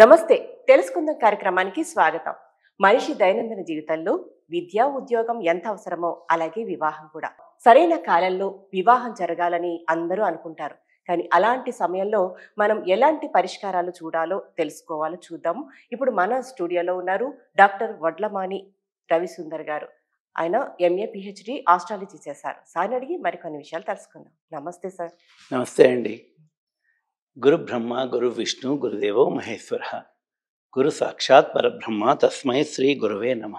నమస్తే తెలుసుకుందాం కార్యక్రమానికి స్వాగతం మనిషి దైనందిన జీవితంలో విద్య ఉద్యోగం ఎంత అవసరమో అలాగే వివాహం కూడా సరైన కాలంలో వివాహం జరగాలని అందరూ అనుకుంటారు కానీ అలాంటి సమయంలో మనం ఎలాంటి పరిష్కారాలు చూడాలో తెలుసుకోవాలో చూద్దాం ఇప్పుడు మన స్టూడియోలో ఉన్నారు డాక్టర్ వడ్లమాని రవిసుందర్ గారు ఆయన ఎంఏ పిహెచ్డి ఆస్ట్రాలజీ చేశారు సార్ని అడిగి మరికొన్ని విషయాలు తెలుసుకుందాం నమస్తే సార్ నమస్తే అండి గురు బ్రహ్మ గురు విష్ణు గురుదేవో మహేశ్వర గురు సాక్షాత్ పరబ్రహ్మ తస్మై శ్రీ గురువే నమ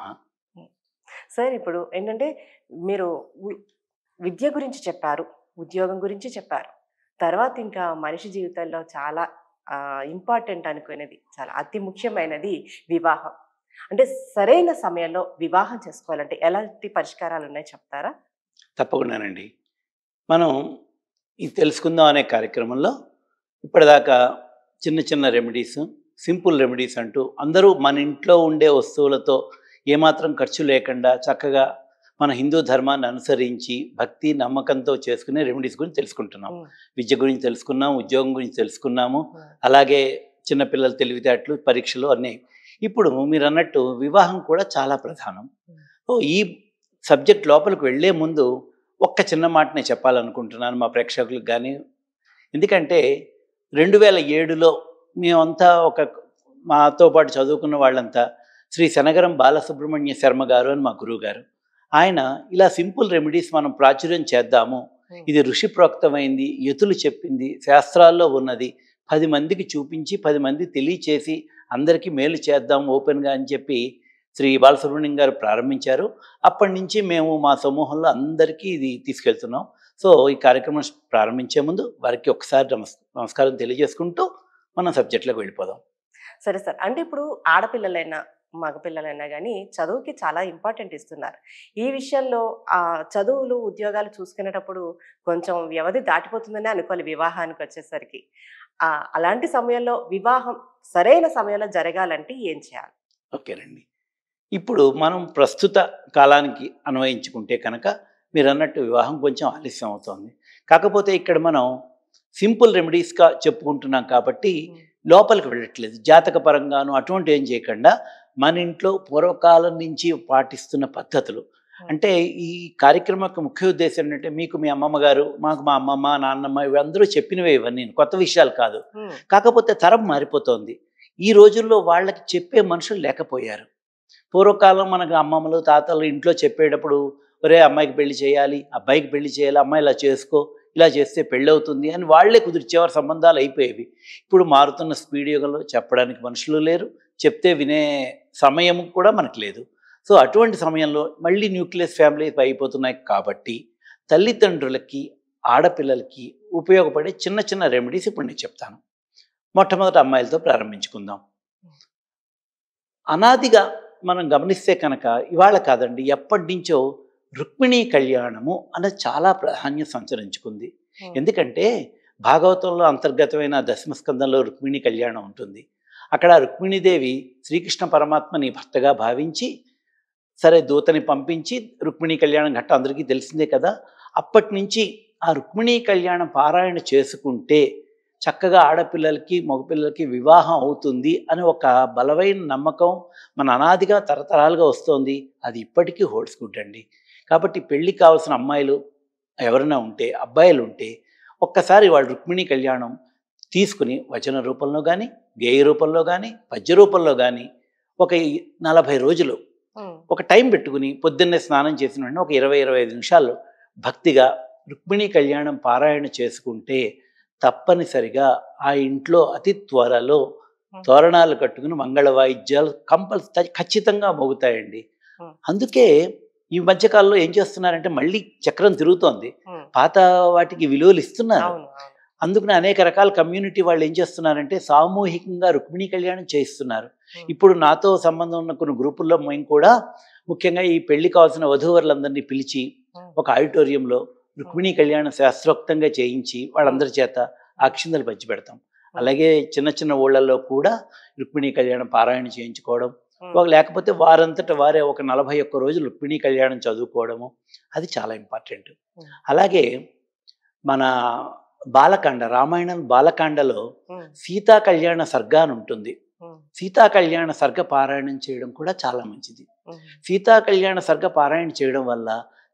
సార్ ఇప్పుడు ఏంటంటే మీరు విద్య గురించి చెప్పారు ఉద్యోగం గురించి చెప్పారు తర్వాత ఇంకా మనిషి జీవితంలో చాలా ఇంపార్టెంట్ అనుకునేది చాలా అతి ముఖ్యమైనది వివాహం అంటే సరైన సమయంలో వివాహం చేసుకోవాలంటే ఎలాంటి పరిష్కారాలు ఉన్నాయి చెప్తారా తప్పకుండానండి మనం ఇది తెలుసుకుందాం అనే కార్యక్రమంలో ఇప్పటిదాకా చిన్న చిన్న రెమెడీస్ సింపుల్ రెమెడీస్ అంటూ అందరూ మన ఇంట్లో ఉండే వస్తువులతో ఏమాత్రం ఖర్చు లేకుండా చక్కగా మన హిందూ ధర్మాన్ని అనుసరించి భక్తి నమ్మకంతో చేసుకునే రెమెడీస్ గురించి తెలుసుకుంటున్నాం విద్య గురించి తెలుసుకున్నాం ఉద్యోగం గురించి తెలుసుకున్నాము అలాగే చిన్నపిల్లల తెలివితేటలు పరీక్షలు అన్నీ ఇప్పుడు మీరు అన్నట్టు వివాహం కూడా చాలా ప్రధానం ఓ ఈ సబ్జెక్ట్ లోపలికి వెళ్లే ముందు ఒక్క చిన్న మాట నేను చెప్పాలనుకుంటున్నాను మా ప్రేక్షకులకు కానీ ఎందుకంటే రెండు వేల ఏడులో మేమంతా ఒక మాతో పాటు చదువుకున్న వాళ్ళంతా శ్రీ శనగరం బాలసుబ్రహ్మణ్య శర్మ గారు అని మా గురువు గారు ఆయన ఇలా సింపుల్ రెమెడీస్ మనం ప్రాచుర్యం చేద్దాము ఇది ఋషి ప్రోక్తమైంది యతులు చెప్పింది శాస్త్రాల్లో ఉన్నది పది మందికి చూపించి పది మంది తెలియచేసి అందరికీ మేలు చేద్దాం ఓపెన్గా అని చెప్పి శ్రీ బాలసుబ్రహ్మణ్యం గారు ప్రారంభించారు అప్పటి నుంచి మేము మా సమూహంలో అందరికీ ఇది తీసుకెళ్తున్నాం సో ఈ కార్యక్రమం ప్రారంభించే ముందు వారికి ఒకసారి నమస్కారం తెలియజేసుకుంటూ మనం సబ్జెక్ట్లోకి వెళ్ళిపోదాం సరే సార్ అంటే ఇప్పుడు ఆడపిల్లలైనా మగపిల్లలైనా కానీ చదువుకి చాలా ఇంపార్టెంట్ ఇస్తున్నారు ఈ విషయంలో ఆ చదువులు ఉద్యోగాలు చూసుకునేటప్పుడు కొంచెం వ్యవధి దాటిపోతుందని అనుకోవాలి వివాహానికి వచ్చేసరికి అలాంటి సమయంలో వివాహం సరైన సమయంలో జరగాలంటే ఏం చేయాలి ఓకేనండి ఇప్పుడు మనం ప్రస్తుత కాలానికి అన్వయించుకుంటే కనుక మీరు అన్నట్టు వివాహం కొంచెం ఆలస్యం అవుతుంది కాకపోతే ఇక్కడ మనం సింపుల్ రెమెడీస్గా చెప్పుకుంటున్నాం కాబట్టి లోపలికి వెళ్ళట్లేదు జాతక పరంగాను అటువంటి ఏం చేయకుండా మన ఇంట్లో పూర్వకాలం నుంచి పాటిస్తున్న పద్ధతులు అంటే ఈ కార్యక్రమం యొక్క ముఖ్య ఉద్దేశం ఏంటంటే మీకు మీ అమ్మమ్మ గారు మాకు మా అమ్మమ్మ నాన్నమ్మ ఇవందరూ చెప్పినవే ఇవన్నీ కొత్త విషయాలు కాదు కాకపోతే తరం మారిపోతోంది ఈ రోజుల్లో వాళ్ళకి చెప్పే మనుషులు లేకపోయారు పూర్వకాలం మనకు అమ్మమ్మలు తాతలు ఇంట్లో చెప్పేటప్పుడు ఒరే అమ్మాయికి పెళ్లి చేయాలి అబ్బాయికి పెళ్లి చేయాలి అమ్మాయి ఇలా చేసుకో ఇలా చేస్తే పెళ్ళవుతుంది అని వాళ్లే కుదిర్చేవారు సంబంధాలు అయిపోయేవి ఇప్పుడు మారుతున్న స్పీడ్ యుగంలో చెప్పడానికి మనుషులు లేరు చెప్తే వినే సమయం కూడా మనకు లేదు సో అటువంటి సమయంలో మళ్ళీ న్యూక్లియస్ ఫ్యామిలీ అయిపోతున్నాయి కాబట్టి తల్లిదండ్రులకి ఆడపిల్లలకి ఉపయోగపడే చిన్న చిన్న రెమెడీస్ ఇప్పుడు నేను చెప్తాను మొట్టమొదటి అమ్మాయిలతో ప్రారంభించుకుందాం అనాదిగా మనం గమనిస్తే కనుక ఇవాళ కాదండి ఎప్పటి నుంచో రుక్మిణీ కళ్యాణము అన్నది చాలా ప్రాధాన్యం సంచరించుకుంది ఎందుకంటే భాగవతంలో అంతర్గతమైన దశమస్కందంలో రుక్మిణి కళ్యాణం ఉంటుంది అక్కడ రుక్మిణీదేవి శ్రీకృష్ణ పరమాత్మని భర్తగా భావించి సరే దూతని పంపించి రుక్మిణి కళ్యాణం ఘట్ట అందరికీ తెలిసిందే కదా అప్పటి నుంచి ఆ రుక్మిణి కళ్యాణం పారాయణ చేసుకుంటే చక్కగా ఆడపిల్లలకి మగపిల్లలకి వివాహం అవుతుంది అని ఒక బలమైన నమ్మకం మన అనాదిగా తరతరాలుగా వస్తోంది అది ఇప్పటికీ గుడ్ అండి కాబట్టి పెళ్ళికి కావాల్సిన అమ్మాయిలు ఎవరైనా ఉంటే అబ్బాయిలు ఉంటే ఒక్కసారి వాళ్ళు రుక్మిణి కళ్యాణం తీసుకుని వచన రూపంలో కానీ గేయ రూపంలో కానీ పద్య రూపంలో కానీ ఒక నలభై రోజులు ఒక టైం పెట్టుకుని పొద్దున్నే స్నానం చేసిన వెంటనే ఒక ఇరవై ఇరవై ఐదు నిమిషాలు భక్తిగా రుక్మిణి కళ్యాణం పారాయణ చేసుకుంటే తప్పనిసరిగా ఆ ఇంట్లో అతి త్వరలో తోరణాలు కట్టుకుని మంగళ వాయిద్యాలు కంపల్సరీ ఖచ్చితంగా మోగుతాయండి అందుకే ఈ మధ్యకాలంలో ఏం చేస్తున్నారంటే మళ్ళీ చక్రం తిరుగుతోంది పాత వాటికి విలువలు ఇస్తున్నారు అందుకని అనేక రకాల కమ్యూనిటీ వాళ్ళు ఏం చేస్తున్నారంటే సామూహికంగా రుక్మిణీ కళ్యాణం చేయిస్తున్నారు ఇప్పుడు నాతో సంబంధం ఉన్న కొన్ని గ్రూపుల్లో మేము కూడా ముఖ్యంగా ఈ పెళ్లి కావాల్సిన వధూవరులందరినీ పిలిచి ఒక ఆడిటోరియంలో రుక్మిణీ కళ్యాణం శాస్త్రోక్తంగా చేయించి వాళ్ళందరి చేత అక్షింతలు పంచి పెడతాం అలాగే చిన్న చిన్న ఊళ్ళల్లో కూడా రుక్మిణీ కళ్యాణం పారాయణ చేయించుకోవడం లేకపోతే వారంతట వారే ఒక నలభై ఒక్క రోజులు పిణి కళ్యాణం చదువుకోవడము అది చాలా ఇంపార్టెంట్ అలాగే మన బాలకాండ రామాయణం బాలకాండలో సీతా కళ్యాణ సర్గ అని ఉంటుంది సీతా కళ్యాణ సర్గ పారాయణం చేయడం కూడా చాలా మంచిది సీతా కళ్యాణ సర్గ పారాయణ చేయడం వల్ల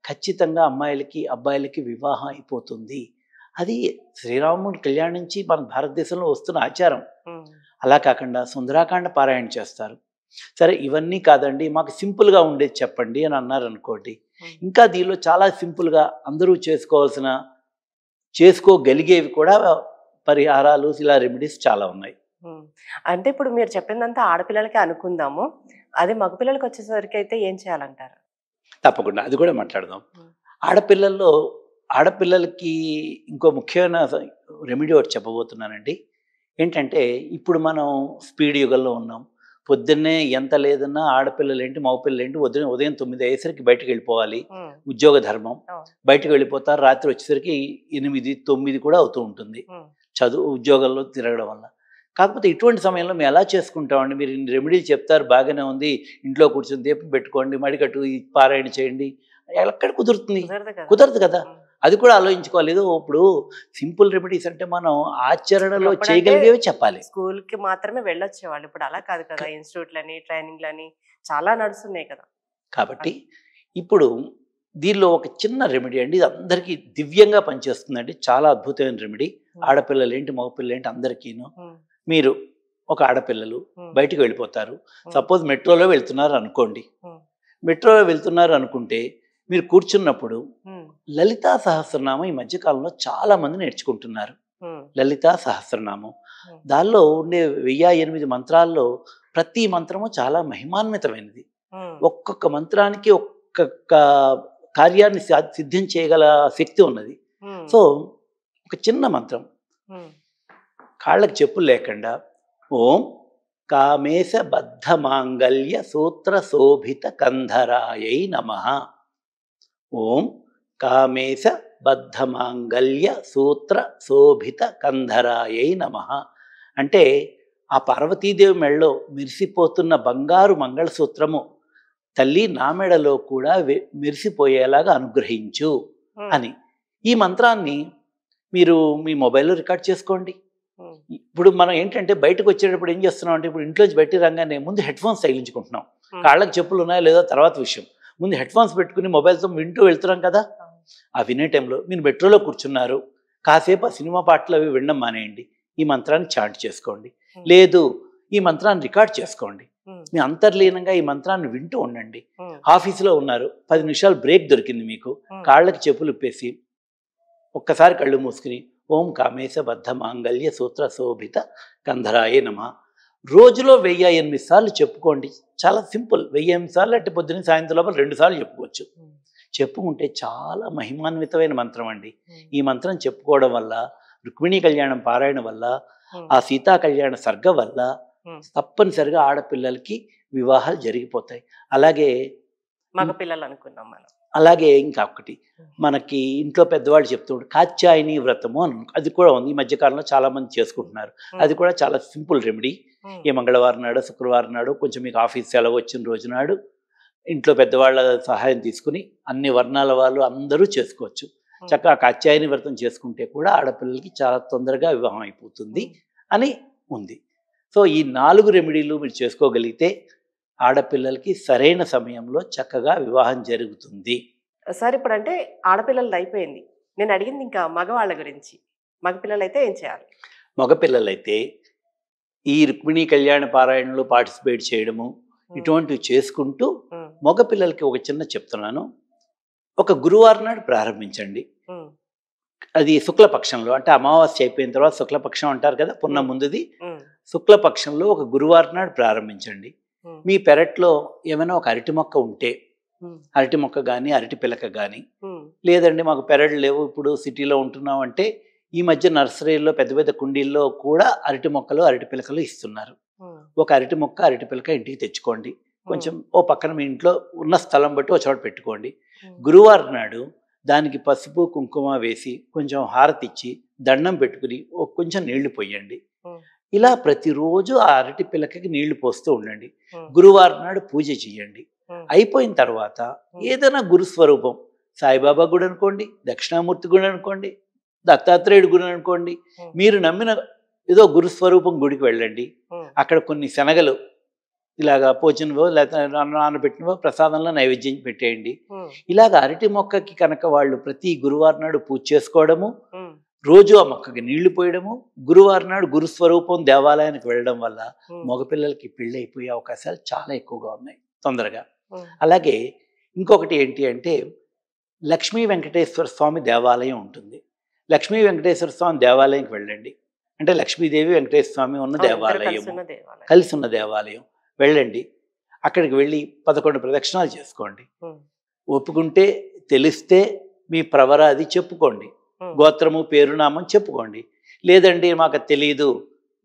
ఖచ్చితంగా అమ్మాయిలకి అబ్బాయిలకి వివాహం అయిపోతుంది అది శ్రీరాముని నుంచి మన భారతదేశంలో వస్తున్న ఆచారం అలా కాకుండా సుందరాకాండ పారాయణ చేస్తారు సరే ఇవన్నీ కాదండి మాకు సింపుల్గా ఉండేది చెప్పండి అని అన్నారు అనుకోండి ఇంకా దీనిలో చాలా సింపుల్గా అందరూ చేసుకోవాల్సిన చేసుకోగలిగేవి కూడా పరిహారాలు ఇలా రెమెడీస్ చాలా ఉన్నాయి అంటే ఇప్పుడు మీరు చెప్పిందంతా ఆడపిల్లలకి అనుకుందాము అదే మగపిల్లలకి వచ్చేసరికి అయితే ఏం చేయాలంటారు తప్పకుండా అది కూడా మాట్లాడదాం ఆడపిల్లల్లో ఆడపిల్లలకి ఇంకో ముఖ్యమైన రెమెడీ ఒకటి చెప్పబోతున్నానండి ఏంటంటే ఇప్పుడు మనం స్పీడ్ యుగంలో ఉన్నాం పొద్దున్నే ఎంత లేదన్నా ఆడపిల్లలు ఏంటి మగపిల్లలు ఏంటి ఉదయం ఉదయం తొమ్మిది అయ్యేసరికి బయటకు వెళ్ళిపోవాలి ఉద్యోగ ధర్మం బయటకు వెళ్ళిపోతారు రాత్రి వచ్చేసరికి ఎనిమిది తొమ్మిది కూడా అవుతూ ఉంటుంది చదువు ఉద్యోగాల్లో తిరగడం వల్ల కాకపోతే ఇటువంటి సమయంలో మేము ఎలా చేసుకుంటామండి మీరు ఇన్ని రెమెడీలు చెప్తారు బాగానే ఉంది ఇంట్లో కూర్చొని దీపం పెట్టుకోండి మడికట్టు పారాయణ చేయండి ఎక్కడ కుదురుతుంది కుదరదు కదా అది కూడా ఆలోచించుకోలేదు ఇప్పుడు సింపుల్ రెమెడీస్ అంటే మనం ఆచరణలో చేయగలిగేవి చెప్పాలి స్కూల్ కి మాత్రమే వెళ్ళొచ్చే వాళ్ళు ఇప్పుడు అలా కాదు కదా ఇన్స్టిట్యూట్లని ట్రైనింగ్లని చాలా నడుస్తున్నాయి కదా కాబట్టి ఇప్పుడు దీనిలో ఒక చిన్న రెమెడీ అండి ఇది అందరికీ దివ్యంగా పనిచేస్తుందండి చాలా అద్భుతమైన రెమెడీ ఆడపిల్లలు ఏంటి మగపిల్లలు ఏంటి అందరికీను మీరు ఒక ఆడపిల్లలు బయటకు వెళ్ళిపోతారు సపోజ్ మెట్రోలో వెళ్తున్నారు అనుకోండి మెట్రోలో వెళ్తున్నారు అనుకుంటే మీరు కూర్చున్నప్పుడు లలితా సహస్రనామం ఈ మధ్యకాలంలో చాలా మంది నేర్చుకుంటున్నారు లలితా సహస్రనామం దానిలో ఉండే వెయ్యి ఎనిమిది మంత్రాల్లో ప్రతి మంత్రము చాలా మహిమాన్వితమైనది ఒక్కొక్క మంత్రానికి ఒక్కొక్క కార్యాన్ని సిద్ధం చేయగల శక్తి ఉన్నది సో ఒక చిన్న మంత్రం కాళ్ళకి చెప్పులు లేకుండా ఓం కామేశ బద్ధ మాంగల్య సూత్ర శోభిత కంధరాయ నమ ఓం కామేశ బద్ధమాంగల్య సూత్ర శోభిత కంధరాయై నమ అంటే ఆ పార్వతీదేవి మెడలో మెరిసిపోతున్న బంగారు మంగళసూత్రము తల్లి నా మెడలో కూడా మెరిసిపోయేలాగా అనుగ్రహించు అని ఈ మంత్రాన్ని మీరు మీ మొబైల్లో రికార్డ్ చేసుకోండి ఇప్పుడు మనం ఏంటంటే బయటకు వచ్చేటప్పుడు ఏం చేస్తున్నాం అంటే ఇప్పుడు ఇంట్లోంచి బయట రంగానే ముందు హెడ్ ఫోన్స్ తగిలించుకుంటున్నాం కాళ్ళకి చెప్పులు ఉన్నాయా లేదా తర్వాత విషయం ముందు హెడ్ ఫోన్స్ పెట్టుకుని మొబైల్తో వింటూ వెళ్తున్నాం కదా ఆ వినే టైంలో మీరు మెట్రోలో కూర్చున్నారు కాసేపు ఆ సినిమా పాటలు అవి వినడం మానేయండి ఈ మంత్రాన్ని చాట్ చేసుకోండి లేదు ఈ మంత్రాన్ని రికార్డ్ చేసుకోండి మీ అంతర్లీనంగా ఈ మంత్రాన్ని వింటూ ఉండండి ఆఫీసులో ఉన్నారు పది నిమిషాలు బ్రేక్ దొరికింది మీకు కాళ్ళకి చెప్పులు ఇప్పేసి ఒక్కసారి కళ్ళు మూసుకుని ఓం కామేశ బద్ధ మాంగళ్య సూత్ర శోభిత కంధరాయ నమ రోజులో వెయ్యి ఎనిమిది సార్లు చెప్పుకోండి చాలా సింపుల్ వెయ్యి ఎనిమిది సార్లు అంటే పొద్దున్న సాయంత్రం లోపల రెండు సార్లు చెప్పుకోవచ్చు చెప్పుకుంటే చాలా మహిమాన్వితమైన మంత్రం అండి ఈ మంత్రం చెప్పుకోవడం వల్ల రుక్మిణీ కళ్యాణం పారాయణ వల్ల ఆ సీతా కళ్యాణ సర్గ వల్ల తప్పనిసరిగా ఆడపిల్లలకి వివాహాలు జరిగిపోతాయి అలాగే మగపిల్లలు అనుకున్నాం మనం అలాగే ఇంకా ఒకటి మనకి ఇంట్లో పెద్దవాళ్ళు చెప్తుంటారు కాత్యాయని వ్రతము అని అది కూడా ఉంది ఈ మధ్యకాలంలో చాలామంది చేసుకుంటున్నారు అది కూడా చాలా సింపుల్ రెమెడీ ఈ మంగళవారం నాడు శుక్రవారం నాడు కొంచెం మీకు ఆఫీస్ సెలవు వచ్చిన రోజు నాడు ఇంట్లో పెద్దవాళ్ళ సహాయం తీసుకుని అన్ని వర్ణాల వాళ్ళు అందరూ చేసుకోవచ్చు చక్కగా కాత్యాయని వ్రతం చేసుకుంటే కూడా ఆడపిల్లలకి చాలా తొందరగా వివాహం అయిపోతుంది అని ఉంది సో ఈ నాలుగు రెమెడీలు మీరు చేసుకోగలిగితే ఆడపిల్లలకి సరైన సమయంలో చక్కగా వివాహం జరుగుతుంది సార్ ఇప్పుడు అంటే ఆడపిల్లలు అయిపోయింది నేను అడిగింది ఇంకా మగవాళ్ళ గురించి మగపిల్లలు అయితే ఏం చేయాలి మగపిల్లలైతే ఈ రుక్మిణి కళ్యాణ పారాయణలో పార్టిసిపేట్ చేయడము ఇటువంటివి చేసుకుంటూ మగపిల్లలకి ఒక చిన్న చెప్తున్నాను ఒక గురువారం నాడు ప్రారంభించండి అది శుక్లపక్షంలో అంటే అమావాస్య అయిపోయిన తర్వాత శుక్లపక్షం అంటారు కదా పున్న ముందుది శుక్లపక్షంలో ఒక గురువారం నాడు ప్రారంభించండి మీ పెరట్లో ఏమైనా ఒక అరటి మొక్క ఉంటే అరటి మొక్క కానీ అరటి పిలక కానీ లేదండి మాకు పెరడు లేవు ఇప్పుడు సిటీలో ఉంటున్నాం అంటే ఈ మధ్య నర్సరీల్లో పెద్ద పెద్ద కుండీల్లో కూడా అరటి మొక్కలు అరటి పిలకలు ఇస్తున్నారు ఒక అరటి మొక్క అరటి పిలక ఇంటికి తెచ్చుకోండి కొంచెం ఓ పక్కన మీ ఇంట్లో ఉన్న స్థలం బట్టి ఒక చోట పెట్టుకోండి గురువారం నాడు దానికి పసుపు కుంకుమ వేసి కొంచెం హారతి ఇచ్చి దండం పెట్టుకుని కొంచెం నీళ్లు పోయండి ఇలా ప్రతిరోజు ఆ అరటి పిల్లకకి నీళ్లు పోస్తూ ఉండండి గురువారం నాడు పూజ చేయండి అయిపోయిన తర్వాత ఏదైనా గురుస్వరూపం సాయిబాబా గుడి అనుకోండి దక్షిణామూర్తి గుడి అనుకోండి దత్తాత్రేయుడు గురు అనుకోండి మీరు నమ్మిన ఏదో గురుస్వరూపం గుడికి వెళ్ళండి అక్కడ కొన్ని శనగలు ఇలాగా పోచినవో లేకపోతే నానబెట్టినవో ప్రసాదంలో నైవేద్యం పెట్టేయండి ఇలాగ అరటి మొక్కకి కనుక వాళ్ళు ప్రతి గురువారం నాడు పూజ చేసుకోవడము రోజు ఆ మొక్కకి నీళ్లు పోయడము గురువారం నాడు గురుస్వరూపం దేవాలయానికి వెళ్ళడం వల్ల మగపిల్లలకి పెళ్ళి అయిపోయే అవకాశాలు చాలా ఎక్కువగా ఉన్నాయి తొందరగా అలాగే ఇంకొకటి ఏంటి అంటే లక్ష్మీ వెంకటేశ్వర స్వామి దేవాలయం ఉంటుంది లక్ష్మీ వెంకటేశ్వర స్వామి దేవాలయంకి వెళ్ళండి అంటే లక్ష్మీదేవి వెంకటేశ్వర స్వామి ఉన్న దేవాలయం కలిసి ఉన్న దేవాలయం వెళ్ళండి అక్కడికి వెళ్ళి పదకొండు ప్రదక్షిణాలు చేసుకోండి ఒప్పుకుంటే తెలిస్తే మీ ప్రవరాది చెప్పుకోండి గోత్రము పేరునామం చెప్పుకోండి లేదండి మాకు తెలియదు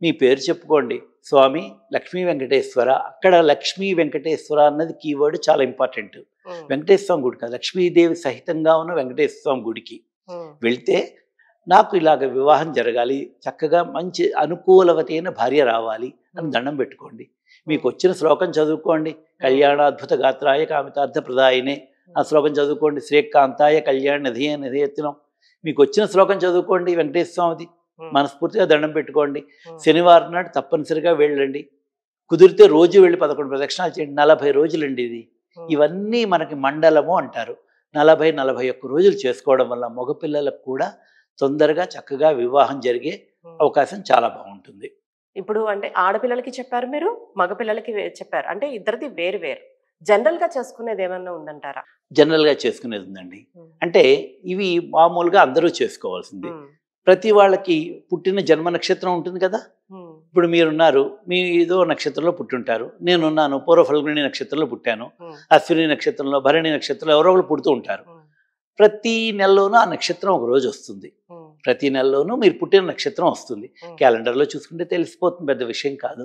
మీ పేరు చెప్పుకోండి స్వామి లక్ష్మీ వెంకటేశ్వర అక్కడ లక్ష్మీ వెంకటేశ్వర అన్నది కీవర్డ్ చాలా ఇంపార్టెంట్ వెంకటేశ్వర స్వామి గుడి కాదు లక్ష్మీదేవి సహితంగా ఉన్న వెంకటేశ్వర స్వామి గుడికి వెళ్తే నాకు ఇలాగ వివాహం జరగాలి చక్కగా మంచి అనుకూలవతైన భార్య రావాలి అని దండం పెట్టుకోండి మీకు వచ్చిన శ్లోకం చదువుకోండి కళ్యాణాద్భుత గాత్రాయ కామితార్థ ప్రదాయనే ఆ శ్లోకం చదువుకోండి శ్రీకాంతాయ కళ్యాణ నిధి నిధి ఎత్తినం మీకు వచ్చిన శ్లోకం చదువుకోండి వెంకటేశ్వర స్వామిది మనస్ఫూర్తిగా దండం పెట్టుకోండి శనివారం నాడు తప్పనిసరిగా వెళ్ళండి కుదిరితే రోజు వెళ్ళి పదకొండు ప్రదక్షిణాలు చేయండి నలభై రోజులండి ఇది ఇవన్నీ మనకి మండలము అంటారు నలభై నలభై ఒక్క రోజులు చేసుకోవడం వల్ల మగపిల్లలకు కూడా తొందరగా చక్కగా వివాహం జరిగే అవకాశం చాలా బాగుంటుంది ఇప్పుడు అంటే ఆడపిల్లలకి చెప్పారు మీరు మగపిల్లలకి చెప్పారు అంటే ఇద్దరిది వేరు వేరు జనరల్ గా చేసుకునేది ఏమన్నా ఉందంటారా జనరల్ గా చేసుకునేది ఉందండి అంటే ఇవి మామూలుగా అందరూ చేసుకోవాల్సింది ప్రతి వాళ్ళకి పుట్టిన జన్మ నక్షత్రం ఉంటుంది కదా ఇప్పుడు మీరున్నారు మీ ఏదో నక్షత్రంలో పుట్టుంటారు నేనున్నాను ఫల్గుణి నక్షత్రంలో పుట్టాను అశ్విని నక్షత్రంలో భరణి నక్షత్రంలో ఎవరో ఒకరు పుడుతూ ఉంటారు ప్రతి నెలలోనూ ఆ నక్షత్రం ఒక రోజు వస్తుంది ప్రతి నెలలోనూ మీరు పుట్టిన నక్షత్రం వస్తుంది క్యాలెండర్లో చూసుకుంటే తెలిసిపోతుంది పెద్ద విషయం కాదు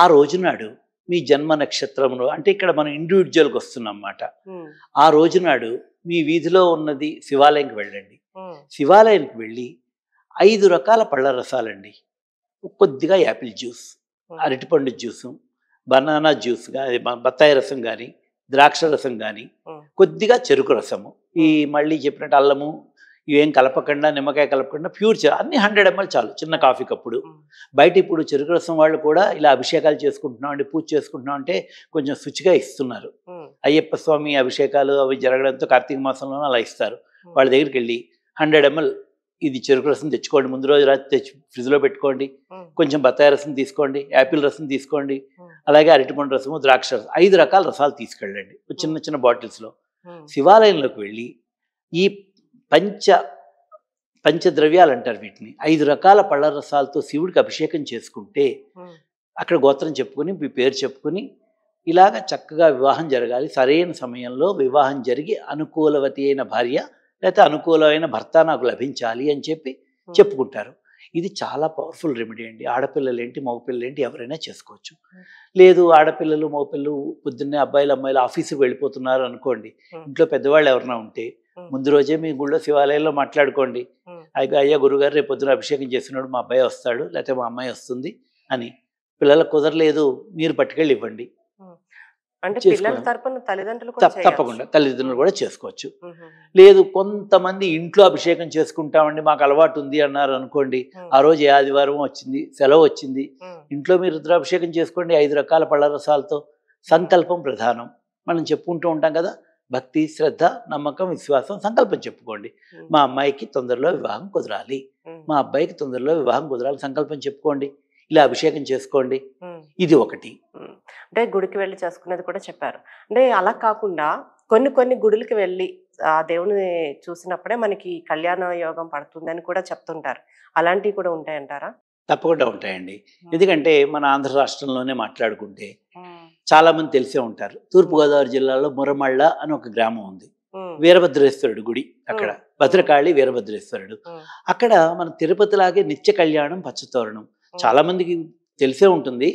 ఆ రోజునాడు మీ జన్మ నక్షత్రంలో అంటే ఇక్కడ మనం ఇండివిజువల్కి వస్తున్నాం అన్నమాట ఆ రోజునాడు మీ వీధిలో ఉన్నది శివాలయంకి వెళ్ళండి శివాలయానికి వెళ్ళి ఐదు రకాల పళ్ళ రసాలండి కొద్దిగా యాపిల్ జ్యూస్ అరటిపండు జ్యూస్ బనానా జ్యూస్ కానీ బత్తాయి రసం కానీ ద్రాక్ష రసం కానీ కొద్దిగా చెరుకు రసము ఈ hmm. మళ్ళీ చెప్పినట్టు అల్లము ఇవేం కలపకుండా నిమ్మకాయ కలపకుండా ప్యూర్ అన్ని హండ్రెడ్ ఎంఎల్ చాలు చిన్న కాఫీ కప్పుడు hmm. బయట ఇప్పుడు చెరుకు రసం వాళ్ళు కూడా ఇలా అభిషేకాలు చేసుకుంటున్నాం అంటే పూజ చేసుకుంటున్నాం అంటే కొంచెం శుచిగా ఇస్తున్నారు hmm. అయ్యప్ప స్వామి అభిషేకాలు అవి జరగడంతో కార్తీక మాసంలోనూ అలా ఇస్తారు వాళ్ళ దగ్గరికి వెళ్ళి హండ్రెడ్ ఎంఎల్ ఇది చెరుకు రసం తెచ్చుకోండి ముందు రోజు రాత్రి తెచ్చి ఫ్రిడ్జ్లో పెట్టుకోండి కొంచెం బత్తాయి రసం తీసుకోండి యాపిల్ రసం తీసుకోండి అలాగే అరటిపండు రసము ద్రాక్ష రసం ఐదు రకాల రసాలు తీసుకెళ్ళండి చిన్న చిన్న బాటిల్స్లో శివాలయంలోకి వెళ్ళి ఈ పంచ పంచద్రవ్యాలు అంటారు వీటిని ఐదు రకాల పళ్ళ రసాలతో శివుడికి అభిషేకం చేసుకుంటే అక్కడ గోత్రం చెప్పుకొని మీ పేరు చెప్పుకొని ఇలాగ చక్కగా వివాహం జరగాలి సరైన సమయంలో వివాహం జరిగి అనుకూలవతి అయిన భార్య లేకపోతే అనుకూలమైన భర్త నాకు లభించాలి అని చెప్పి చెప్పుకుంటారు ఇది చాలా పవర్ఫుల్ రెమెడీ అండి ఆడపిల్లలు ఏంటి మగపిల్లలు ఏంటి ఎవరైనా చేసుకోవచ్చు లేదు ఆడపిల్లలు మగపిల్లలు పొద్దున్నే అబ్బాయిలు అమ్మాయిలు ఆఫీసుకు వెళ్ళిపోతున్నారు అనుకోండి ఇంట్లో పెద్దవాళ్ళు ఎవరైనా ఉంటే ముందు రోజే మీ గుళ్ళో శివాలయంలో మాట్లాడుకోండి అయ్యా గురుగారు రేపు పొద్దున అభిషేకం చేస్తున్నాడు మా అబ్బాయి వస్తాడు లేకపోతే మా అమ్మాయి వస్తుంది అని పిల్లలకు కుదరలేదు మీరు పట్టుకెళ్ళి ఇవ్వండి తప్పకుండా తల్లిదండ్రులు కూడా చేసుకోవచ్చు లేదు కొంతమంది ఇంట్లో అభిషేకం చేసుకుంటామండి మాకు అలవాటు ఉంది అన్నారు అనుకోండి ఆ రోజు ఆదివారం వచ్చింది సెలవు వచ్చింది ఇంట్లో మీరు రుద్రాభిషేకం చేసుకోండి ఐదు రకాల పళ్ళరసాలతో సంకల్పం ప్రధానం మనం చెప్పుకుంటూ ఉంటాం కదా భక్తి శ్రద్ధ నమ్మకం విశ్వాసం సంకల్పం చెప్పుకోండి మా అమ్మాయికి తొందరలో వివాహం కుదరాలి మా అబ్బాయికి తొందరలో వివాహం కుదరాలి సంకల్పం చెప్పుకోండి ఇలా అభిషేకం చేసుకోండి ఇది ఒకటి అంటే గుడికి వెళ్ళి చేసుకునేది కూడా చెప్పారు అంటే అలా కాకుండా కొన్ని కొన్ని గుడులకి వెళ్ళి ఆ దేవుని చూసినప్పుడే మనకి కళ్యాణ యోగం పడుతుందని కూడా చెప్తుంటారు అలాంటివి కూడా ఉంటాయంటారా తప్పకుండా ఉంటాయండి ఎందుకంటే మన ఆంధ్ర రాష్ట్రంలోనే మాట్లాడుకుంటే చాలా మంది తెలిసే ఉంటారు తూర్పుగోదావరి జిల్లాలో మురమళ్ళ అని ఒక గ్రామం ఉంది వీరభద్రేశ్వరుడు గుడి అక్కడ భద్రకాళి వీరభద్రేశ్వరుడు అక్కడ మన తిరుపతిలాగే నిత్య కళ్యాణం పచ్చతోరణం చాలా మందికి తెలిసే ఉంటుంది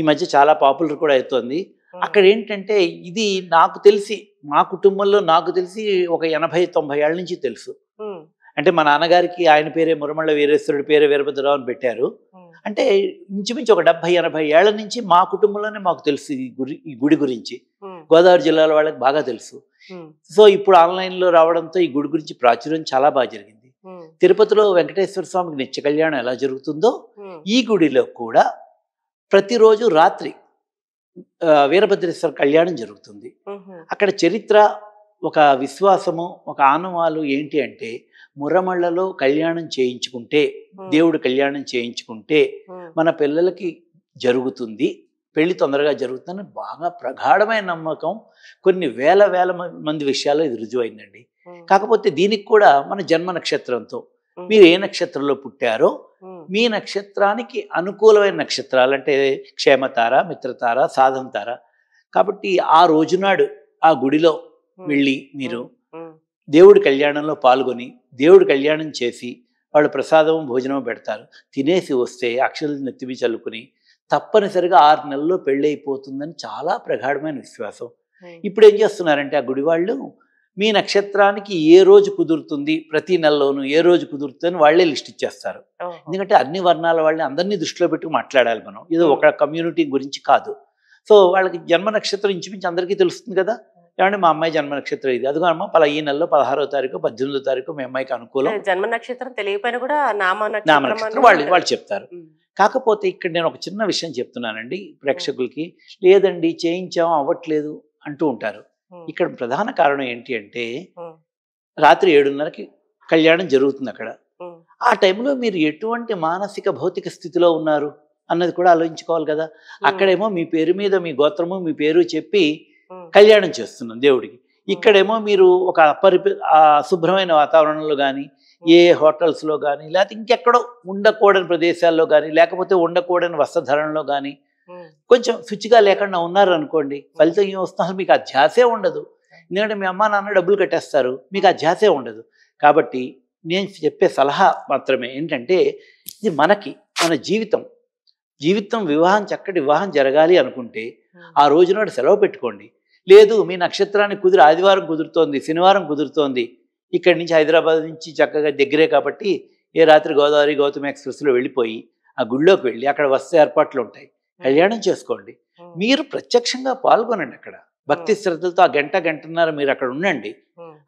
ఈ మధ్య చాలా పాపులర్ కూడా అవుతుంది అక్కడ ఏంటంటే ఇది నాకు తెలిసి మా కుటుంబంలో నాకు తెలిసి ఒక ఎనభై తొంభై ఏళ్ళ నుంచి తెలుసు అంటే మా నాన్నగారికి ఆయన పేరే మురమళ్ళ వీరేశ్వరుడి పేరే వీరభద్రరావు అని పెట్టారు అంటే ఇంచుమించు ఒక డెబ్బై ఎనభై ఏళ్ల నుంచి మా కుటుంబంలోనే మాకు తెలుసు ఈ గుడి ఈ గుడి గురించి గోదావరి జిల్లాలో వాళ్ళకి బాగా తెలుసు సో ఇప్పుడు ఆన్లైన్లో రావడంతో ఈ గుడి గురించి ప్రాచుర్యం చాలా బాగా జరిగింది తిరుపతిలో వెంకటేశ్వర స్వామికి నిత్య కళ్యాణం ఎలా జరుగుతుందో ఈ గుడిలో కూడా ప్రతిరోజు రాత్రి వీరభద్రేశ్వర కళ్యాణం జరుగుతుంది అక్కడ చరిత్ర ఒక విశ్వాసము ఒక ఆనవాలు ఏంటి అంటే మురమళ్ళలో కళ్యాణం చేయించుకుంటే దేవుడు కళ్యాణం చేయించుకుంటే మన పిల్లలకి జరుగుతుంది పెళ్లి తొందరగా జరుగుతుందని బాగా ప్రగాఢమైన నమ్మకం కొన్ని వేల వేల మంది విషయాల్లో ఇది రుజువైందండి కాకపోతే దీనికి కూడా మన జన్మ నక్షత్రంతో మీరు ఏ నక్షత్రంలో పుట్టారో మీ నక్షత్రానికి అనుకూలమైన నక్షత్రాలు అంటే క్షేమతార మిత్రతార సాధంతార కాబట్టి ఆ రోజునాడు ఆ గుడిలో వెళ్ళి మీరు దేవుడి కళ్యాణంలో పాల్గొని దేవుడి కళ్యాణం చేసి వాళ్ళు ప్రసాదం భోజనం పెడతారు తినేసి వస్తే అక్షలు నెత్తిమి చల్లుకుని తప్పనిసరిగా ఆరు నెలల్లో పెళ్ళైపోతుందని చాలా ప్రగాఢమైన విశ్వాసం ఇప్పుడు ఏం చేస్తున్నారంటే ఆ గుడి వాళ్ళు మీ నక్షత్రానికి ఏ రోజు కుదురుతుంది ప్రతి నెలలోనూ ఏ రోజు కుదురుతుందని వాళ్లే లిస్ట్ ఇచ్చేస్తారు ఎందుకంటే అన్ని వర్ణాల వాళ్ళని అందరినీ దృష్టిలో పెట్టి మాట్లాడాలి మనం ఇది ఒక కమ్యూనిటీ గురించి కాదు సో వాళ్ళకి జన్మ నక్షత్రం ఇంచుమించి అందరికీ తెలుస్తుంది కదా ఏమంటే మా అమ్మాయి జన్మ నక్షత్రం ఇది అదిగో అమ్మ పలా ఈ నెలలో పదహారో తారీఖు పద్దెనిమిదో తారీఖు మీ అమ్మాయికి అనుకూలం జన్మ నక్షత్రం తెలియకపోయినా కూడా నామ నక్షత్రం వాళ్ళు వాళ్ళు చెప్తారు కాకపోతే ఇక్కడ నేను ఒక చిన్న విషయం చెప్తున్నానండి ప్రేక్షకులకి లేదండి చేయించాం అవ్వట్లేదు అంటూ ఉంటారు ఇక్కడ ప్రధాన కారణం ఏంటి అంటే రాత్రి ఏడున్నరకి కళ్యాణం జరుగుతుంది అక్కడ ఆ టైంలో మీరు ఎటువంటి మానసిక భౌతిక స్థితిలో ఉన్నారు అన్నది కూడా ఆలోచించుకోవాలి కదా అక్కడేమో మీ పేరు మీద మీ గోత్రము మీ పేరు చెప్పి కళ్యాణం చేస్తున్నాం దేవుడికి ఇక్కడేమో మీరు ఒక అపరి శుభ్రమైన వాతావరణంలో కానీ ఏ హోటల్స్లో కానీ లేకపోతే ఇంకెక్కడో ఉండకూడని ప్రదేశాల్లో కానీ లేకపోతే ఉండకూడని వస్త్రధరణలో కానీ కొంచెం శుచిగా లేకుండా ఉన్నారనుకోండి ఫలితం ఏం వస్తున్నారు మీకు ఆ ధ్యాసే ఉండదు ఎందుకంటే మీ అమ్మ నాన్న డబ్బులు కట్టేస్తారు మీకు ఆ ధ్యాసే ఉండదు కాబట్టి నేను చెప్పే సలహా మాత్రమే ఏంటంటే ఇది మనకి మన జీవితం జీవితం వివాహం చక్కటి వివాహం జరగాలి అనుకుంటే ఆ రోజు నాడు సెలవు పెట్టుకోండి లేదు మీ నక్షత్రాన్ని కుదిరి ఆదివారం కుదురుతోంది శనివారం కుదురుతోంది ఇక్కడి నుంచి హైదరాబాద్ నుంచి చక్కగా దగ్గరే కాబట్టి ఏ రాత్రి గోదావరి గౌతమ ఎక్స్ప్రెస్లో వెళ్ళిపోయి ఆ గుళ్ళోకి వెళ్ళి అక్కడ వస్తే ఏర్పాట్లు ఉంటాయి కళ్యాణం చేసుకోండి మీరు ప్రత్యక్షంగా పాల్గొనండి అక్కడ భక్తి శ్రద్ధలతో ఆ గంట గంటన్నర మీరు అక్కడ ఉండండి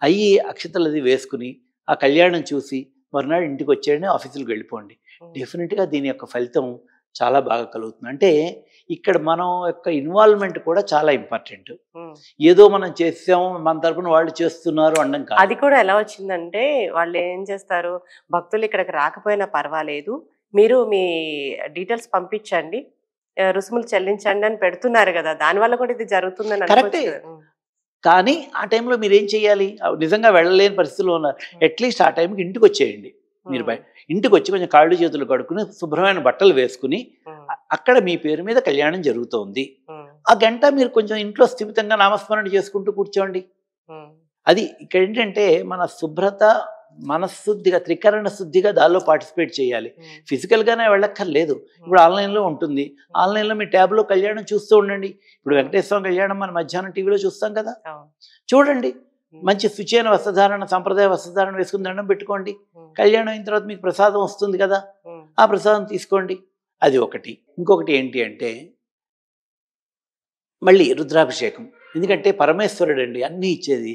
అయ్యి అక్షతలది వేసుకుని ఆ కళ్యాణం చూసి మరునాడు ఇంటికి వచ్చేయండి ఆఫీసులకు వెళ్ళిపోండి డెఫినెట్గా దీని యొక్క ఫలితం చాలా బాగా కలుగుతుంది అంటే ఇక్కడ మనం యొక్క ఇన్వాల్వ్మెంట్ కూడా చాలా ఇంపార్టెంట్ ఏదో మనం చేసాము మన తరపున వాళ్ళు చేస్తున్నారు అనడం కాదు అది కూడా ఎలా వచ్చిందంటే వాళ్ళు ఏం చేస్తారు భక్తులు ఇక్కడికి రాకపోయినా పర్వాలేదు మీరు మీ డీటెయిల్స్ పంపించండి రుసుములు చెల్లించండి అని పెడుతున్నారు కదా దానివల్ల కూడా ఇది జరుగుతుందని కరెక్టే కానీ ఆ టైంలో మీరు ఏం చేయాలి నిజంగా వెళ్ళలేని పరిస్థితిలో ఉన్నారు అట్లీస్ట్ ఆ టైంకి ఇంటికి వచ్చేయండి మీరు ఇంటికి వచ్చి కొంచెం కాళ్ళు చేతులు కడుక్కుని శుభ్రమైన బట్టలు వేసుకుని అక్కడ మీ పేరు మీద కళ్యాణం జరుగుతోంది ఆ గంట మీరు కొంచెం ఇంట్లో స్థిమితంగా నామస్మరణ చేసుకుంటూ కూర్చోండి అది ఇక్కడ ఏంటంటే మన శుభ్రత మనశుద్ధిగా త్రికరణ శుద్ధిగా దానిలో పార్టిసిపేట్ చేయాలి ఫిజికల్గానే వెళ్ళక్కర్లేదు ఇప్పుడు ఆన్లైన్లో ఉంటుంది ఆన్లైన్లో మీ ట్యాబ్లో కళ్యాణం చూస్తూ ఉండండి ఇప్పుడు వెంకటేశ్వరం కళ్యాణం మన మధ్యాహ్నం టీవీలో చూస్తాం కదా చూడండి మంచి శుచైన వస్త్రధారణ సంప్రదాయ వస్త్రధారణ వేసుకుని దండం పెట్టుకోండి కళ్యాణం అయిన తర్వాత మీకు ప్రసాదం వస్తుంది కదా ఆ ప్రసాదం తీసుకోండి అది ఒకటి ఇంకొకటి ఏంటి అంటే మళ్ళీ రుద్రాభిషేకం ఎందుకంటే పరమేశ్వరుడు అండి అన్నీ ఇచ్చేది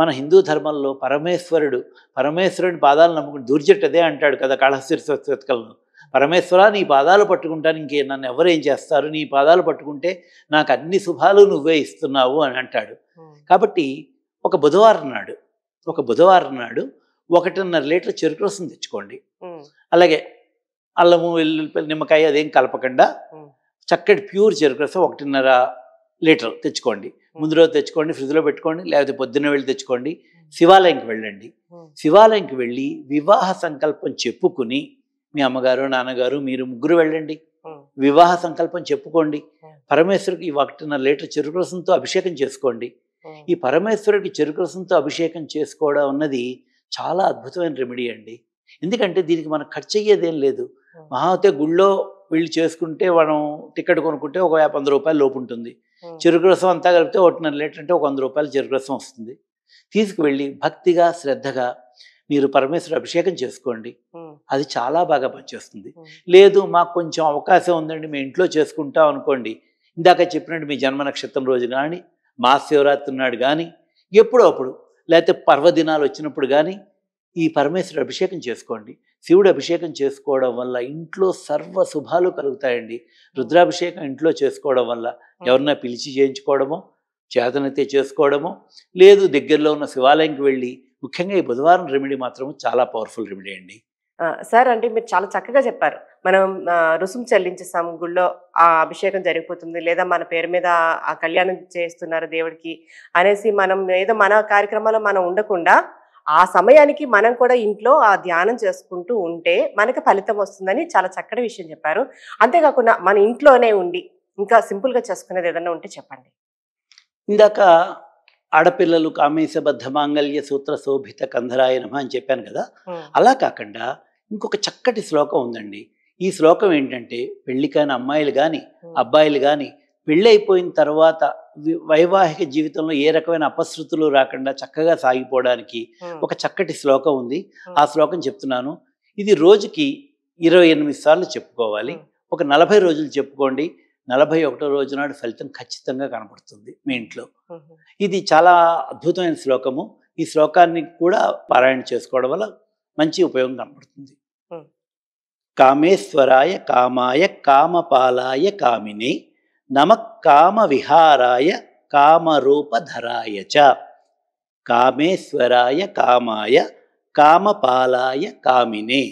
మన హిందూ ధర్మంలో పరమేశ్వరుడు పరమేశ్వరుని పాదాలు నమ్ముకుని అదే అంటాడు కదా కాళహస్తి సత్కలను పరమేశ్వర నీ పాదాలు పట్టుకుంటాను ఇంకే నన్ను ఎవరేం చేస్తారు నీ పాదాలు పట్టుకుంటే నాకు అన్ని శుభాలు నువ్వే ఇస్తున్నావు అని అంటాడు కాబట్టి ఒక బుధవారం నాడు ఒక బుధవారం నాడు ఒకటిన్నర లీటర్ చెరుకు రసం తెచ్చుకోండి అలాగే అల్లము వెల్లుల్లి నిమ్మకాయ అదేం కలపకుండా చక్కటి ప్యూర్ చెరుకు రసం ఒకటిన్నర లీటర్ తెచ్చుకోండి ముందు రోజు తెచ్చుకోండి ఫ్రిడ్జ్లో పెట్టుకోండి లేకపోతే పొద్దున్న వెళ్ళి తెచ్చుకోండి శివాలయంకి వెళ్ళండి శివాలయంకి వెళ్ళి వివాహ సంకల్పం చెప్పుకుని మీ అమ్మగారు నాన్నగారు మీరు ముగ్గురు వెళ్ళండి వివాహ సంకల్పం చెప్పుకోండి పరమేశ్వరుడికి ఈ ఒకటిన్నర లీటర్ చెరుకు రసంతో అభిషేకం చేసుకోండి ఈ పరమేశ్వరుడికి చెరుకు రసంతో అభిషేకం చేసుకోవడం అన్నది చాలా అద్భుతమైన రెమెడీ అండి ఎందుకంటే దీనికి మనం ఖర్చు అయ్యేదేం లేదు మహా అయితే గుళ్ళో వీళ్ళు చేసుకుంటే మనం టికెట్ కొనుక్కుంటే ఒక యాభై వంద రూపాయలు లోపు ఉంటుంది చెరుకు రసం అంతా కలిపితే ఒకటిన్నర లీటర్ అంటే ఒక వంద రూపాయలు చెరుకు రసం వస్తుంది తీసుకువెళ్ళి భక్తిగా శ్రద్ధగా మీరు పరమేశ్వరు అభిషేకం చేసుకోండి అది చాలా బాగా పనిచేస్తుంది లేదు మాకు కొంచెం అవకాశం ఉందండి మేము ఇంట్లో చేసుకుంటాం అనుకోండి ఇందాక చెప్పినట్టు మీ జన్మ నక్షత్రం రోజు కానీ మహాశివరాత్రి నాడు కానీ ఎప్పుడో అప్పుడు లేకపోతే పర్వదినాలు వచ్చినప్పుడు కానీ ఈ పరమేశ్వర అభిషేకం చేసుకోండి శివుడు అభిషేకం చేసుకోవడం వల్ల ఇంట్లో సర్వ శుభాలు కలుగుతాయండి రుద్రాభిషేకం ఇంట్లో చేసుకోవడం వల్ల ఎవరన్నా పిలిచి చేయించుకోవడమో చేతనైతే చేసుకోవడమో లేదు దగ్గరలో ఉన్న శివాలయంకి వెళ్ళి ముఖ్యంగా ఈ బుధవారం రెమెడీ మాత్రం చాలా పవర్ఫుల్ రెమెడీ అండి సార్ అంటే మీరు చాలా చక్కగా చెప్పారు మనం రుసుము చెల్లించేస్తాం గుళ్ళో ఆ అభిషేకం జరిగిపోతుంది లేదా మన పేరు మీద ఆ కళ్యాణం చేస్తున్నారు దేవుడికి అనేసి మనం ఏదో మన కార్యక్రమాల్లో మనం ఉండకుండా ఆ సమయానికి మనం కూడా ఇంట్లో ఆ ధ్యానం చేసుకుంటూ ఉంటే మనకి ఫలితం వస్తుందని చాలా చక్కటి విషయం చెప్పారు అంతేకాకుండా మన ఇంట్లోనే ఉండి ఇంకా సింపుల్గా చేసుకునేది ఏదైనా ఉంటే చెప్పండి ఇందాక ఆడపిల్లలు కామేశబద్ధ మాంగళ్య సూత్ర శోభిత కంధరాయ నమ అని చెప్పాను కదా అలా కాకుండా ఇంకొక చక్కటి శ్లోకం ఉందండి ఈ శ్లోకం ఏంటంటే పెళ్లి కాని అమ్మాయిలు కానీ అబ్బాయిలు కానీ పెళ్ళైపోయిన తర్వాత వైవాహిక జీవితంలో ఏ రకమైన అపశృతులు రాకుండా చక్కగా సాగిపోవడానికి ఒక చక్కటి శ్లోకం ఉంది ఆ శ్లోకం చెప్తున్నాను ఇది రోజుకి ఇరవై ఎనిమిది సార్లు చెప్పుకోవాలి ఒక నలభై రోజులు చెప్పుకోండి నలభై ఒకటో రోజు నాడు ఫలితం ఖచ్చితంగా కనపడుతుంది మీ ఇంట్లో ఇది చాలా అద్భుతమైన శ్లోకము ఈ శ్లోకాన్ని కూడా పారాయణ చేసుకోవడం వల్ల మంచి ఉపయోగం కనపడుతుంది కామేశ్వరాయ కామాయ కామపాలాయ కామిని నమ కామ విహారాయ కామరూపధరాయ చ కామేశ్వరాయ కామాయ కామపాలాయ కామినే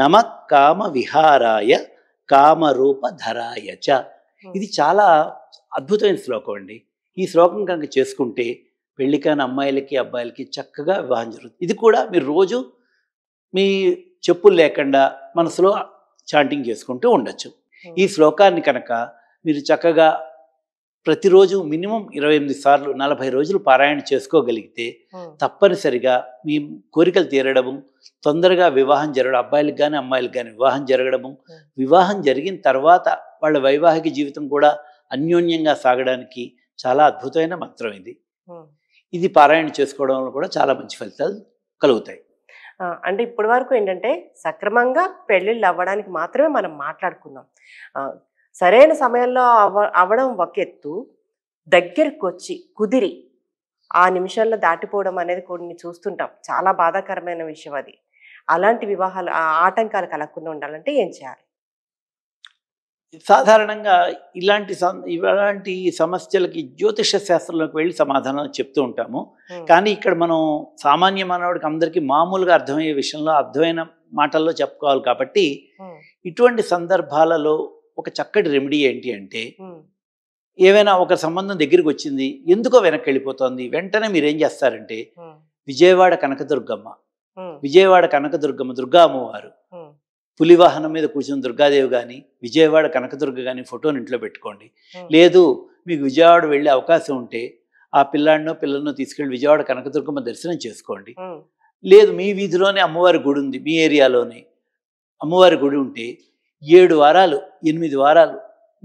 నమ కామ విహారాయ కామరూపధరాయ చ hmm. ఇది చాలా అద్భుతమైన శ్లోకం అండి ఈ శ్లోకం కనుక చేసుకుంటే పెళ్ళికాని అమ్మాయిలకి అబ్బాయిలకి చక్కగా వివాహం జరుగుతుంది ఇది కూడా మీరు రోజు మీ చెప్పులు లేకుండా మనసులో చాంటింగ్ చేసుకుంటూ ఉండొచ్చు ఈ hmm. శ్లోకాన్ని కనుక మీరు చక్కగా ప్రతిరోజు మినిమం ఇరవై ఎనిమిది సార్లు నలభై రోజులు పారాయణ చేసుకోగలిగితే తప్పనిసరిగా మీ కోరికలు తీరడము తొందరగా వివాహం జరగడం అబ్బాయిలకు కానీ అమ్మాయిలకు కానీ వివాహం జరగడము వివాహం జరిగిన తర్వాత వాళ్ళ వైవాహిక జీవితం కూడా అన్యోన్యంగా సాగడానికి చాలా అద్భుతమైన మంత్రం ఇది ఇది పారాయణ చేసుకోవడం వల్ల కూడా చాలా మంచి ఫలితాలు కలుగుతాయి అంటే ఇప్పటి వరకు ఏంటంటే సక్రమంగా పెళ్ళిళ్ళు అవ్వడానికి మాత్రమే మనం మాట్లాడుకున్నాం సరైన సమయంలో అవ అవ్వడం ఒక ఎత్తు దగ్గరికి వచ్చి కుదిరి ఆ నిమిషాల్లో దాటిపోవడం అనేది కొన్ని చూస్తుంటాం చాలా బాధాకరమైన విషయం అది అలాంటి వివాహాలు ఆ ఆటంకాలు కలగకుండా ఉండాలంటే ఏం చేయాలి సాధారణంగా ఇలాంటి ఇలాంటి సమస్యలకి జ్యోతిష శాస్త్రంలోకి వెళ్ళి సమాధానం చెప్తూ ఉంటాము కానీ ఇక్కడ మనం సామాన్య మానవుడికి అందరికీ మామూలుగా అర్థమయ్యే విషయంలో అర్థమైన మాటల్లో చెప్పుకోవాలి కాబట్టి ఇటువంటి సందర్భాలలో ఒక చక్కటి రెమెడీ ఏంటి అంటే ఏమైనా ఒక సంబంధం దగ్గరికి వచ్చింది ఎందుకో వెనక్కి వెళ్ళిపోతుంది వెంటనే మీరు ఏం చేస్తారంటే విజయవాడ కనకదుర్గమ్మ విజయవాడ కనకదుర్గమ్మ దుర్గా అమ్మవారు పులివాహనం మీద కూర్చున్న దుర్గాదేవి కానీ విజయవాడ కనకదుర్గ కానీ ఫోటోని ఇంట్లో పెట్టుకోండి లేదు మీకు విజయవాడ వెళ్ళే అవకాశం ఉంటే ఆ పిల్లాడినో పిల్లలను తీసుకెళ్లి విజయవాడ కనకదుర్గమ్మ దర్శనం చేసుకోండి లేదు మీ వీధిలోనే అమ్మవారి గుడి ఉంది మీ ఏరియాలోనే అమ్మవారి గుడి ఉంటే ఏడు వారాలు ఎనిమిది వారాలు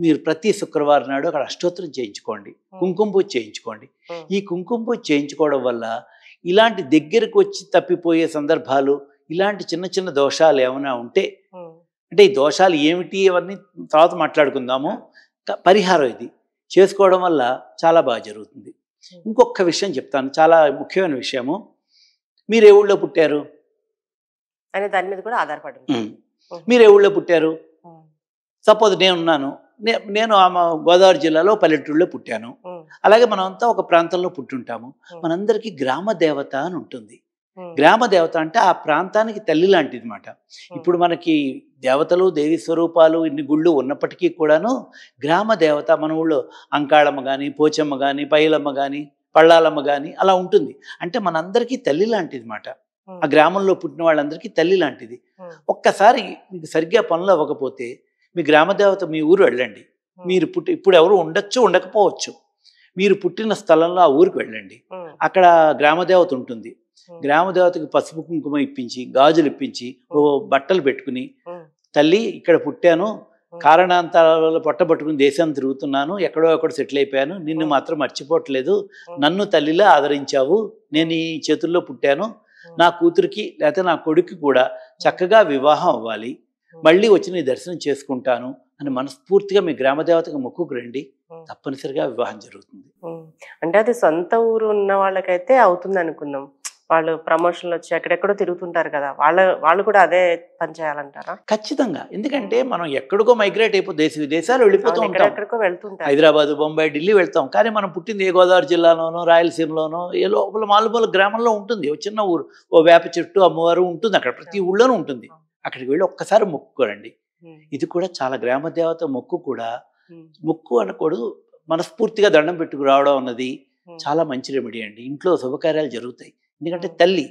మీరు ప్రతి శుక్రవారం నాడు అక్కడ అష్టోత్తరం చేయించుకోండి కుంకుమ పూజ చేయించుకోండి ఈ కుంకుమ పూజ చేయించుకోవడం వల్ల ఇలాంటి దగ్గరకు వచ్చి తప్పిపోయే సందర్భాలు ఇలాంటి చిన్న చిన్న దోషాలు ఏమైనా ఉంటే అంటే ఈ దోషాలు ఏమిటి అవన్నీ తర్వాత మాట్లాడుకుందాము పరిహారం ఇది చేసుకోవడం వల్ల చాలా బాగా జరుగుతుంది ఇంకొక విషయం చెప్తాను చాలా ముఖ్యమైన విషయము మీరు ఏ ఊళ్ళో పుట్టారు అనే దాని మీద కూడా ఆధారపడి మీరు ఏ ఊళ్ళో పుట్టారు సపోజ్ నేనున్నాను నేను ఆమె గోదావరి జిల్లాలో పల్లెటూరులో పుట్టాను అలాగే మనమంతా ఒక ప్రాంతంలో పుట్టుంటాము మనందరికీ గ్రామ దేవత అని ఉంటుంది గ్రామ దేవత అంటే ఆ ప్రాంతానికి తల్లి లాంటిది మాట ఇప్పుడు మనకి దేవతలు దేవి స్వరూపాలు ఇన్ని గుళ్ళు ఉన్నప్పటికీ కూడాను గ్రామ దేవత మన ఊళ్ళో అంకాళమ్మ కానీ పోచమ్మ కానీ పైలమ్మ కానీ పళ్ళాలమ్మ కానీ అలా ఉంటుంది అంటే మనందరికీ తల్లి లాంటిది మాట ఆ గ్రామంలో పుట్టిన వాళ్ళందరికీ తల్లి లాంటిది ఒక్కసారి మీకు సరిగ్గా పనులు అవ్వకపోతే మీ గ్రామదేవత మీ ఊరు వెళ్ళండి మీరు పుట్టి ఇప్పుడు ఎవరు ఉండొచ్చు ఉండకపోవచ్చు మీరు పుట్టిన స్థలంలో ఆ ఊరికి వెళ్ళండి అక్కడ గ్రామదేవత ఉంటుంది గ్రామదేవతకి పసుపు కుంకుమ ఇప్పించి గాజులు ఇప్పించి ఓ బట్టలు పెట్టుకుని తల్లి ఇక్కడ పుట్టాను కారణాంతాల పట్టబట్టుకుని దేశాన్ని తిరుగుతున్నాను ఎక్కడో ఎక్కడ సెటిల్ అయిపోయాను నిన్ను మాత్రం మర్చిపోవట్లేదు నన్ను తల్లిలా ఆదరించావు నేను ఈ చేతుల్లో పుట్టాను నా కూతురికి లేకపోతే నా కొడుకు కూడా చక్కగా వివాహం అవ్వాలి మళ్ళీ వచ్చి నీ దర్శనం చేసుకుంటాను అని మనస్ఫూర్తిగా మీ గ్రామదేవతకు మొక్కుకు రండి తప్పనిసరిగా వివాహం జరుగుతుంది అంటే అది సొంత ఊరు ఉన్న వాళ్ళకైతే అవుతుంది అనుకున్నాం వాళ్ళు ప్రమోషన్లు వచ్చి ఎక్కడెక్కడో తిరుగుతుంటారు కదా వాళ్ళ వాళ్ళు కూడా అదే పని చేయాలంటారా ఖచ్చితంగా ఎందుకంటే మనం ఎక్కడికో మైగ్రేట్ అయిపో దేశ విదేశాలు వెళ్ళిపోతూ ఎక్కడెక్కడికో ఎక్కడికో వెళ్తుంటాం హైదరాబాద్ బొంబాయి ఢిల్లీ వెళ్తాం కానీ మనం పుట్టింది ఏ గోదావరి జిల్లాలోనో రాయలసీమలోనో ఏ లోపల మాలుమూల గ్రామంలో ఉంటుంది ఓ చిన్న ఊరు ఓ వేప చెట్టు అమ్మవారు ఉంటుంది అక్కడ ప్రతి ఊళ్ళోనూ ఉంటుంది అక్కడికి వెళ్ళి ఒక్కసారి మొక్కుకోరండి ఇది కూడా చాలా గ్రామ దేవత మొక్కు కూడా మొక్కు అనకూడదు మనస్ఫూర్తిగా దండం పెట్టుకు రావడం అన్నది చాలా మంచి రెమెడీ అండి ఇంట్లో శుభకార్యాలు జరుగుతాయి ఎందుకంటే తల్లి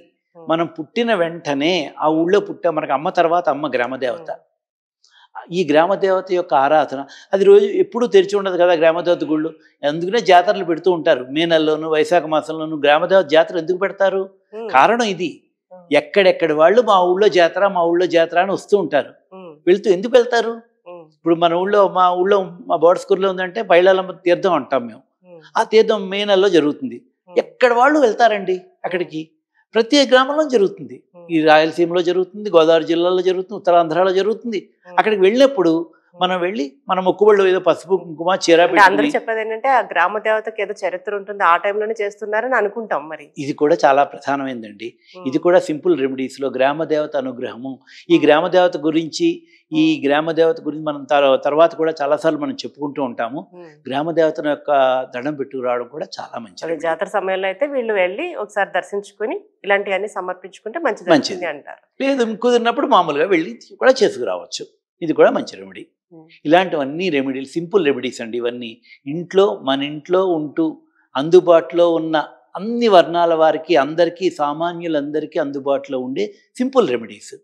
మనం పుట్టిన వెంటనే ఆ ఊళ్ళో పుట్ట మనకు అమ్మ తర్వాత అమ్మ గ్రామదేవత ఈ గ్రామదేవత యొక్క ఆరాధన అది రోజు ఎప్పుడూ తెరిచి ఉండదు కదా గ్రామదేవత గుళ్ళు అందుకనే జాతరలు పెడుతూ ఉంటారు మే నెలలోను వైశాఖ మాసంలోను గ్రామదేవత జాతర ఎందుకు పెడతారు కారణం ఇది ఎక్కడెక్కడ వాళ్ళు మా ఊళ్ళో జాతర మా ఊళ్ళో జాతర అని వస్తూ ఉంటారు వెళ్తూ ఎందుకు వెళ్తారు ఇప్పుడు మన ఊళ్ళో మా ఊళ్ళో మా బోర్డ్ స్కూల్లో ఉందంటే పైలాలమ్మ తీర్థం అంటాం మేము ఆ తీర్థం మే నెలలో జరుగుతుంది ఎక్కడ వాళ్ళు వెళ్తారండి అక్కడికి ప్రతి గ్రామంలో జరుగుతుంది ఈ రాయలసీమలో జరుగుతుంది గోదావరి జిల్లాలో జరుగుతుంది ఉత్తరాంధ్రలో జరుగుతుంది అక్కడికి వెళ్ళినప్పుడు మనం వెళ్ళి మన మొక్కుబళ్ళు ఏదో పసుపు కుంకుమ చీర అందరూ చెప్పేది ఏంటంటే ఆ గ్రామ దేవతకి ఏదో చరిత్ర ఉంటుంది ఆ టైంలోనే చేస్తున్నారని అనుకుంటాం మరి ఇది కూడా చాలా ప్రధానమైందండి ఇది కూడా సింపుల్ రెమెడీస్ లో గ్రామ దేవత అనుగ్రహము ఈ గ్రామ దేవత గురించి ఈ గ్రామ దేవత గురించి మనం తర్వాత కూడా చాలాసార్లు మనం చెప్పుకుంటూ ఉంటాము గ్రామ దేవత యొక్క దండం పెట్టుకురావడం కూడా చాలా మంచిది జాతర సమయంలో అయితే వీళ్ళు వెళ్ళి ఒకసారి దర్శించుకుని ఇలాంటివన్నీ సమర్పించుకుంటే మంచిది మంచిది అంటారు లేదు కుదిరినప్పుడు మామూలుగా వెళ్ళి కూడా చేసుకురావచ్చు ఇది కూడా మంచి రెమెడీ ఇలాంటివన్నీ రెమెడీలు సింపుల్ రెమెడీస్ అండి ఇవన్నీ ఇంట్లో మన ఇంట్లో ఉంటూ అందుబాటులో ఉన్న అన్ని వర్ణాల వారికి అందరికీ సామాన్యులందరికీ అందుబాటులో ఉండే సింపుల్ రెమెడీస్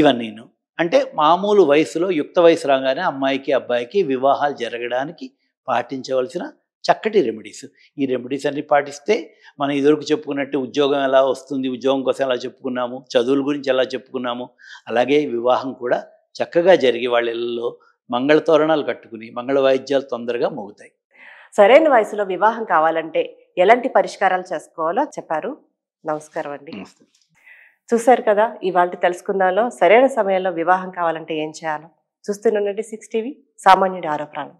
ఇవన్నీను అంటే మామూలు వయసులో యుక్త వయసు రాగానే అమ్మాయికి అబ్బాయికి వివాహాలు జరగడానికి పాటించవలసిన చక్కటి రెమెడీస్ ఈ రెమెడీస్ అన్ని పాటిస్తే మనం ఇదివరకు చెప్పుకున్నట్టు ఉద్యోగం ఎలా వస్తుంది ఉద్యోగం కోసం ఎలా చెప్పుకున్నాము చదువుల గురించి ఎలా చెప్పుకున్నాము అలాగే వివాహం కూడా చక్కగా జరిగి వాళ్ళ ఇళ్ళలో మంగళ తోరణాలు కట్టుకుని మంగళ వాయిద్యాలు తొందరగా మోగుతాయి సరైన వయసులో వివాహం కావాలంటే ఎలాంటి పరిష్కారాలు చేసుకోవాలో చెప్పారు నమస్కారం అండి చూశారు కదా ఇవాళ తెలుసుకుందాలో సరైన సమయంలో వివాహం కావాలంటే ఏం చేయాలో చూస్తున్నది సిక్స్ టీవీ సామాన్యుడి ఆరోప్రాణం